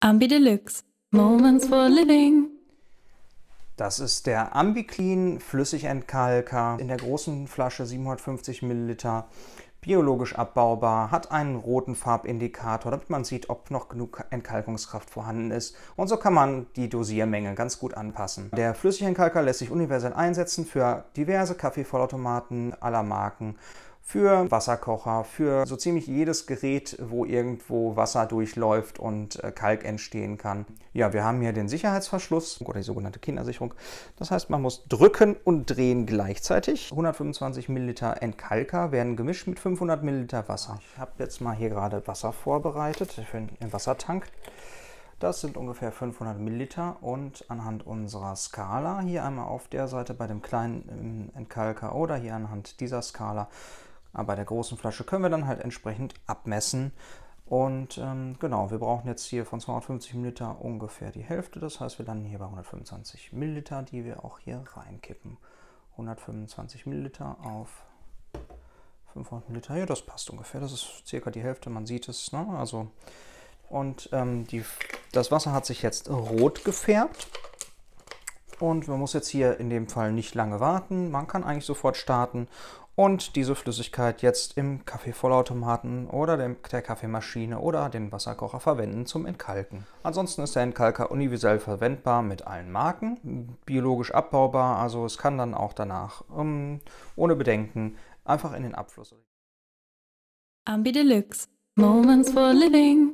Ambi Deluxe. Moments for Living. Das ist der AmbiClean Flüssigentkalker in der großen Flasche 750 Milliliter. Biologisch abbaubar, hat einen roten Farbindikator, damit man sieht, ob noch genug Entkalkungskraft vorhanden ist. Und so kann man die Dosiermenge ganz gut anpassen. Der Flüssigentkalker lässt sich universell einsetzen für diverse Kaffeevollautomaten aller Marken für Wasserkocher, für so ziemlich jedes Gerät, wo irgendwo Wasser durchläuft und äh, Kalk entstehen kann. Ja, wir haben hier den Sicherheitsverschluss oder die sogenannte Kindersicherung. Das heißt, man muss drücken und drehen gleichzeitig. 125 Milliliter Entkalker werden gemischt mit 500 Milliliter Wasser. Ich habe jetzt mal hier gerade Wasser vorbereitet für den Wassertank. Das sind ungefähr 500 Milliliter und anhand unserer Skala, hier einmal auf der Seite bei dem kleinen ähm, Entkalker oder hier anhand dieser Skala, aber bei der großen Flasche können wir dann halt entsprechend abmessen. Und ähm, genau, wir brauchen jetzt hier von 250 Milliliter ungefähr die Hälfte. Das heißt, wir landen hier bei 125 Milliliter, die wir auch hier reinkippen. 125 Milliliter auf 500 Milliliter. Ja, das passt ungefähr. Das ist circa die Hälfte. Man sieht es. Ne? Also und ähm, die, das Wasser hat sich jetzt rot gefärbt und man muss jetzt hier in dem Fall nicht lange warten. Man kann eigentlich sofort starten und diese Flüssigkeit jetzt im Kaffeevollautomaten oder der Kaffeemaschine oder den Wasserkocher verwenden zum Entkalken. Ansonsten ist der Entkalker universell verwendbar mit allen Marken, biologisch abbaubar, also es kann dann auch danach um, ähm, ohne Bedenken einfach in den Abfluss. Ambi Deluxe. Moments for Living.